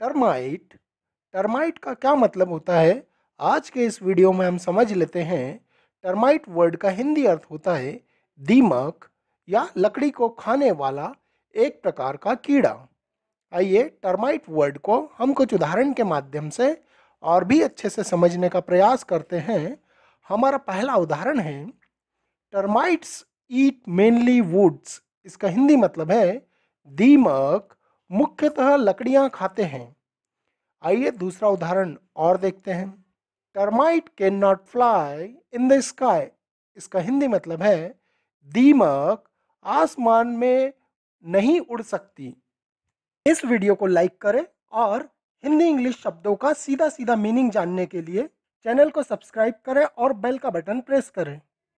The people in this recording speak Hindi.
टर्माइट टर्माइट का क्या मतलब होता है आज के इस वीडियो में हम समझ लेते हैं टर्माइट वर्ड का हिंदी अर्थ होता है दीमक या लकड़ी को खाने वाला एक प्रकार का कीड़ा आइए टर्माइट वर्ड को हम कुछ उदाहरण के माध्यम से और भी अच्छे से समझने का प्रयास करते हैं हमारा पहला उदाहरण है टर्माइट्स ईट मेनली वुड्स इसका हिंदी मतलब है दीमक मुख्यतः लकड़ियाँ खाते हैं आइए दूसरा उदाहरण और देखते हैं termite can not fly in the sky इसका हिंदी मतलब है दीमक आसमान में नहीं उड़ सकती इस वीडियो को लाइक करें और हिंदी इंग्लिश शब्दों का सीधा सीधा मीनिंग जानने के लिए चैनल को सब्सक्राइब करें और बेल का बटन प्रेस करें